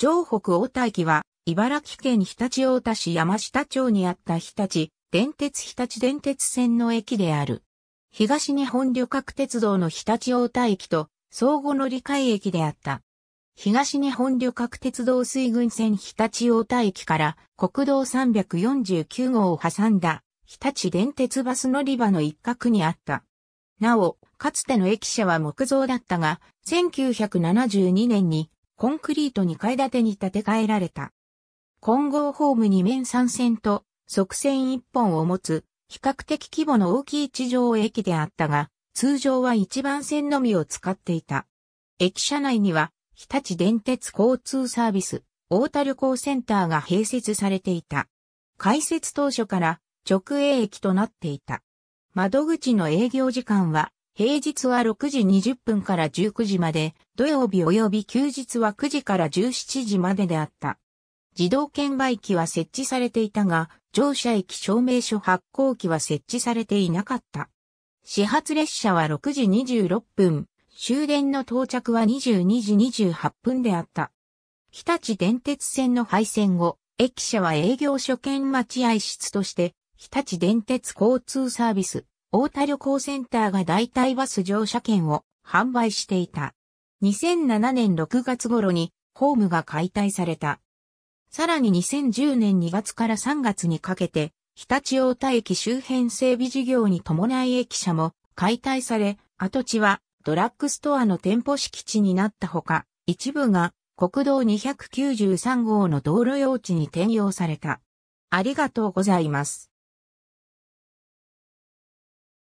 城北大田駅は、茨城県日立大田市山下町にあった日立、電鉄日立電鉄線の駅である。東日本旅客鉄道の日立大田駅と、相互乗り換え駅であった。東日本旅客鉄道水軍線日立大田駅から国道349号を挟んだ日立電鉄バス乗り場の一角にあった。なお、かつての駅舎は木造だったが、1972年にコンクリート2階建てに建て替えられた。混合ホーム2面3線と側線1本を持つ比較的規模の大きい地上駅であったが、通常は1番線のみを使っていた。駅舎内には日立電鉄交通サービス、大田旅行センターが併設されていた。開設当初から直営駅となっていた。窓口の営業時間は平日は6時20分から19時まで、土曜日及び休日は9時から17時までであった。自動券売機は設置されていたが、乗車駅証明書発行機は設置されていなかった。始発列車は6時26分、終電の到着は22時28分であった。日立電鉄線の廃線後、駅舎は営業所見待合室として、日立電鉄交通サービス、大田旅行センターが代替バス乗車券を販売していた。2007年6月頃にホームが解体された。さらに2010年2月から3月にかけて、日立大田駅周辺整備事業に伴い駅舎も解体され、跡地はドラッグストアの店舗敷地になったほか、一部が国道293号の道路用地に転用された。ありがとうございます。